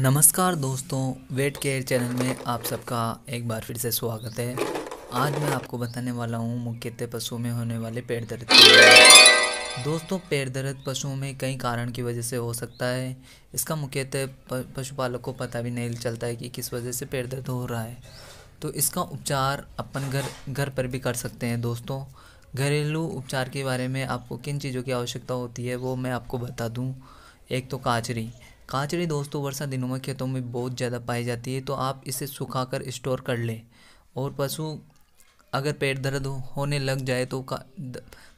नमस्कार दोस्तों wait care channel में आप सबका एक बार फिर से स्वागत है आज मैं आपको बताने वाला हूँ मुख्यतः पशुओं में होने वाले पेट दर्द दोस्तों पेट दर्द पशुओं में कई कारण की वजह से हो सकता है इसका मुख्यतः पशुपालक को पता भी नहीं चलता है कि किस वजह से पेट दर्द हो रहा है तो इसका उपचार अपन घर घर पर भी कर सकते हैं दोस्तों घरेलू उपचार के बारे में आपको किन चीज़ों की आवश्यकता होती है वो मैं आपको बता दूँ एक तो काचरी काचड़ी दोस्तों वर्षा दिनों में खेतों में बहुत ज़्यादा पाई जाती है तो आप इसे सुखाकर स्टोर कर लें और पशु अगर पेट दर्द होने लग जाए तो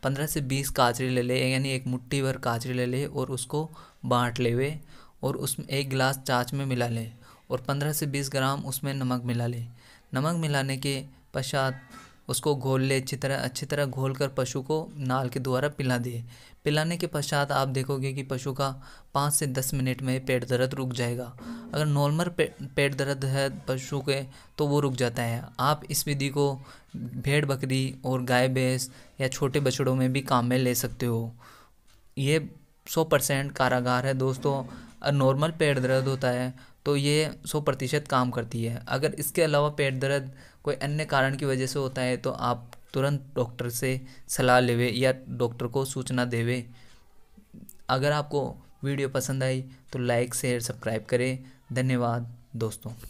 पंद्रह से बीस काचरे ले लें यानी एक मुट्ठी भर काचड़ी ले लें और उसको बांट ले वे और उसमें एक गिलास चाच में मिला लें और पंद्रह से बीस ग्राम उसमें नमक मिला लें नमक मिलाने के पश्चात उसको घोल ले अच्छी तरह अच्छी तरह घोल कर पशु को नाल के द्वारा पिला दिए पिलाने के पश्चात आप देखोगे कि पशु का पाँच से दस मिनट में पेट दर्द रुक जाएगा अगर नॉर्मल पे, पेट दर्द है पशु के तो वो रुक जाता है आप इस विधि को भेड़ बकरी और गाय भैंस या छोटे बछड़ों में भी काम में ले सकते हो ये सौ परसेंट कारागार है दोस्तों नॉर्मल पेट दर्द होता है तो ये सौ प्रतिशत काम करती है अगर इसके अलावा पेट दर्द कोई अन्य कारण की वजह से होता है तो आप तुरंत डॉक्टर से सलाह लेवे या डॉक्टर को सूचना देवे अगर आपको वीडियो पसंद आई तो लाइक शेयर सब्सक्राइब करें धन्यवाद दोस्तों